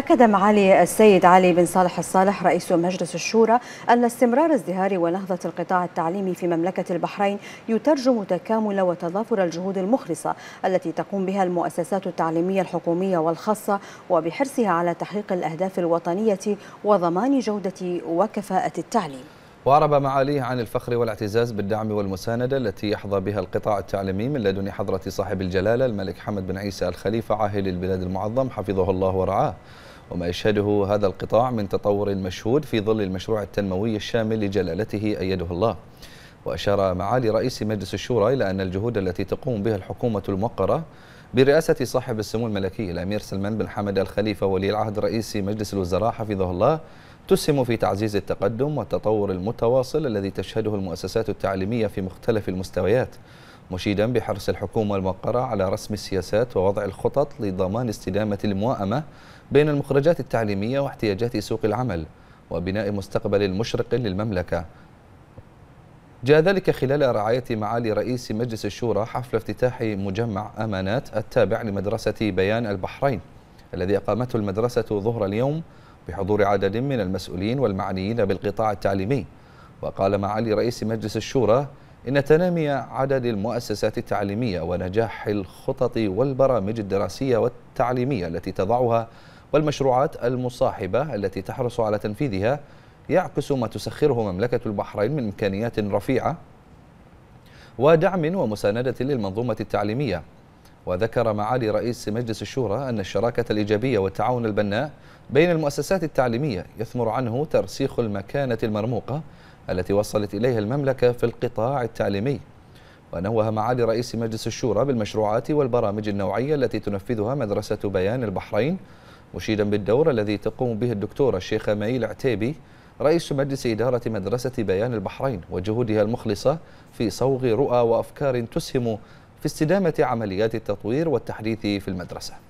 أكد معالي السيد علي بن صالح الصالح رئيس مجلس الشورى أن استمرار ازدهار ونهضة القطاع التعليمي في مملكة البحرين يترجم تكامل وتضافر الجهود المخلصة التي تقوم بها المؤسسات التعليمية الحكومية والخاصة وبحرصها على تحقيق الأهداف الوطنية وضمان جودة وكفاءة التعليم وأعرب معاليه عن الفخر والاعتزاز بالدعم والمساندة التي يحظى بها القطاع التعليمي من لدن حضرة صاحب الجلالة الملك حمد بن عيسى الخليفة عاهل البلاد المعظم حفظه الله ورعاه وما يشهده هذا القطاع من تطور مشهود في ظل المشروع التنموي الشامل لجلالته أيده الله وأشار معالي رئيس مجلس الشورى إلى أن الجهود التي تقوم بها الحكومة الموقرة برئاسة صاحب السمو الملكي الأمير سلمان بن حمد الخليفة ولي العهد رئيس مجلس الوزراء حفظه الله تسهم في تعزيز التقدم والتطور المتواصل الذي تشهده المؤسسات التعليمية في مختلف المستويات مشيدا بحرص الحكومة الموقرة على رسم السياسات ووضع الخطط لضمان استدامة المواءمة بين المخرجات التعليمية واحتياجات سوق العمل وبناء مستقبل مشرق للمملكة جاء ذلك خلال رعاية معالي رئيس مجلس الشورى حفل افتتاح مجمع أمانات التابع لمدرسة بيان البحرين الذي أقامته المدرسة ظهر اليوم بحضور عدد من المسؤولين والمعنيين بالقطاع التعليمي وقال معالي رئيس مجلس الشورى إن تنامي عدد المؤسسات التعليمية ونجاح الخطط والبرامج الدراسية والتعليمية التي تضعها والمشروعات المصاحبة التي تحرص على تنفيذها يعكس ما تسخره مملكة البحرين من إمكانيات رفيعة ودعم ومساندة للمنظومة التعليمية وذكر معالي رئيس مجلس الشورى أن الشراكة الإيجابية والتعاون البناء بين المؤسسات التعليمية يثمر عنه ترسيخ المكانة المرموقة التي وصلت إليها المملكة في القطاع التعليمي ونوه معالي رئيس مجلس الشورى بالمشروعات والبرامج النوعية التي تنفذها مدرسة بيان البحرين مشيدا بالدور الذي تقوم به الدكتورة الشيخة مايل عتيبي رئيس مجلس إدارة مدرسة بيان البحرين وجهودها المخلصة في صوغ رؤى وأفكار تسهم في استدامة عمليات التطوير والتحديث في المدرسة